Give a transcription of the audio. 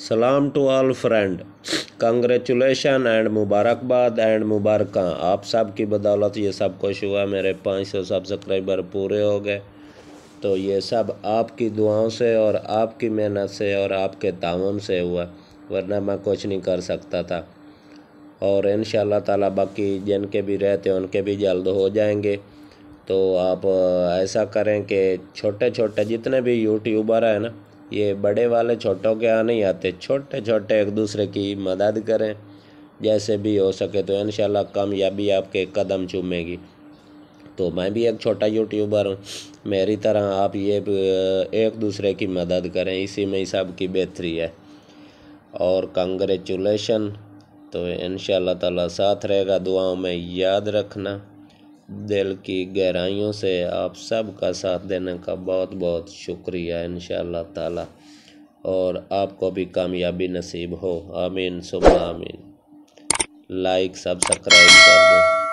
सलाम to all friend congratulation and मुबारकबाद and मुबारक आप सब की बदौलत ये सब कुछ हुआ मेरे पाँच सौ सब्सक्राइबर पूरे हो गए तो ये सब आपकी दुआओं से और आपकी मेहनत से और आपके तावन से हुआ वरना मैं कुछ नहीं कर सकता था और इन ताला बाकी जिनके भी रहते हैं उनके भी जल्द हो जाएंगे तो आप ऐसा करें कि छोटे छोटे जितने भी यूट्यूबर हैं ना ये बड़े वाले छोटों के यहाँ नहीं आते छोटे छोटे एक दूसरे की मदद करें जैसे भी हो सके तो इन कामयाबी आपके कदम चूमेगी तो मैं भी एक छोटा यूट्यूबर हूँ मेरी तरह आप ये एक दूसरे की मदद करें इसी में ही सब की बेहतरी है और कंग्रेचुलेशन तो इन ताला साथ रहेगा दुआओं में याद रखना दिल की गहराइयों से आप सब का साथ देने का बहुत बहुत शुक्रिया इन ताला और आपको भी कामयाबी नसीब हो आमीन सुबह आमीन लाइक सब्सक्राइब कर दें